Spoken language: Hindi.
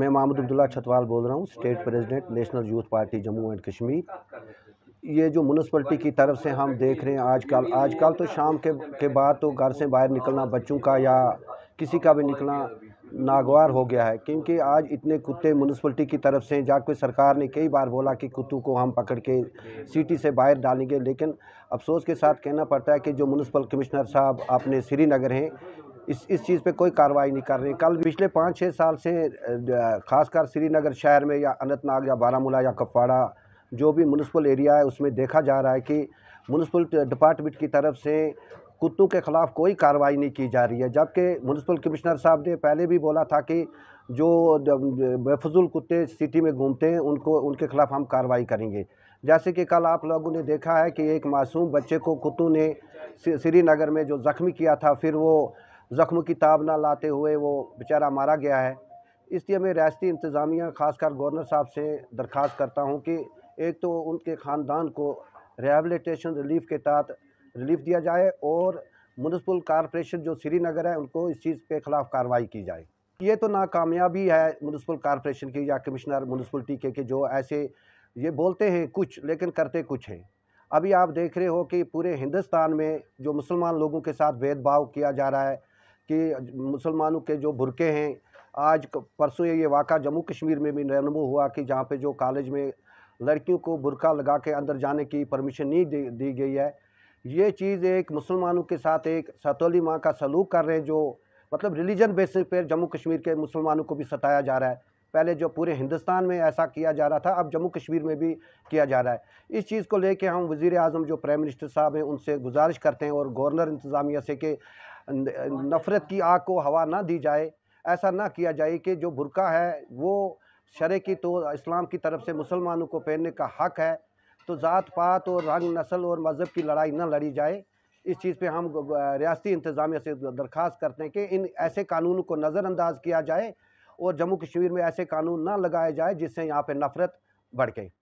मैं महमूद अब्दुल्ला छतवाल बोल रहा हूँ state president national youth party Jammu and Kashmir ये जो म्यूनसपल्टी की तरफ से हम देख रहे हैं आजकल आजकल तो शाम के के बाद तो घर से बाहर निकलना बच्चों का या किसी का भी निकलना नागवार हो गया है क्योंकि आज इतने कुत्ते म्यूनसपल्टी की तरफ से जाकर सरकार ने कई बार बोला कि कुत्तों को हम पकड़ के सिटी से बाहर डालेंगे लेकिन अफसोस के साथ कहना पड़ता है कि जो म्यूनसिपल कमिश्नर साहब अपने श्रीनगर हैं इस इस चीज़ पे कोई कार्रवाई नहीं कर रही कल पिछले पाँच छः साल से खासकर श्रीनगर शहर में या अनंतनाग या बारामूला या कपवाड़ा जो भी म्यूनसिपल एरिया है उसमें देखा जा रहा है कि म्यूनसिपल डिपार्टमेंट की तरफ से कुत्तों के ख़िलाफ़ कोई कार्रवाई नहीं की जा रही है जबकि म्यूनसिपल कमिश्नर साहब ने पहले भी बोला था कि जो बेफजूल कुत्ते सिटी में घूमते हैं उनको उनके ख़िलाफ़ हम कार्रवाई करेंगे जैसे कि कल आप लोगों ने देखा है कि एक मासूम बच्चे को कुत्तों ने श्रीनगर में जो ज़ख्मी किया था फिर वो ज़ख्म की ताब ना लाते हुए वो बेचारा मारा गया है इसलिए मैं रियाती इंतज़ामिया ख़ासकर गवर्नर साहब से दरख्वास्त करता हूँ कि एक तो उनके ख़ानदान को रिहेबलीटेशन रिलीफ के तहत रिलीफ दिया जाए और म्यूनसिपल कॉरपोरेशन जो श्रीनगर है उनको इस चीज़ के ख़िलाफ़ कार्रवाई की जाए ये तो नाकामयाबी है म्यूनसिपल कॉरपोरेशन की या कमिश्नर म्यूनसिपलिटी के, के जो ऐसे ये बोलते हैं कुछ लेकिन करते कुछ हैं अभी आप देख रहे हो कि पूरे हिंदुस्तान में जो मुसलमान लोगों के साथ भेदभाव किया जा रहा है कि मुसलमानों के जो बुरके हैं आज परसों ये वाक़ा जम्मू कश्मीर में भी रहनमो हुआ कि जहाँ पे जो कॉलेज में लड़कियों को बुरका लगा के अंदर जाने की परमिशन नहीं दी, दी गई है ये चीज़ एक मुसलमानों के साथ एक सतोली माँ का सलूक कर रहे हैं जो मतलब रिलीजन बेसिस पर जम्मू कश्मीर के मुसलमानों को भी सताया जा रहा है पहले जो पूरे हिंदुस्तान में ऐसा किया जा रहा था अब जम्मू कश्मीर में भी किया जा रहा है इस चीज़ को लेके हम वज़ी अजम जो प्राइम मिनिस्टर साहब हैं उनसे गुजारिश करते हैं और गवर्नर इंतज़ामिया से कि नफ़रत की आग को हवा ना दी जाए ऐसा ना किया जाए कि जो बुरका है वो शरे की तो इस्लाम की तरफ से मुसलमानों को पहनने का हक़ है तो ज़ात पात और रंग नस्ल और मज़हब की लड़ाई ना लड़ी जाए इस चीज़ पे हम रियाती इंतज़ामिया से दरख्वास्त करते हैं कि इन ऐसे कानूनों को नज़रअंदाज किया जाए और जम्मू कश्मीर में ऐसे कानून ना लगाए जाए जिससे यहाँ पर नफ़रत बढ़ गई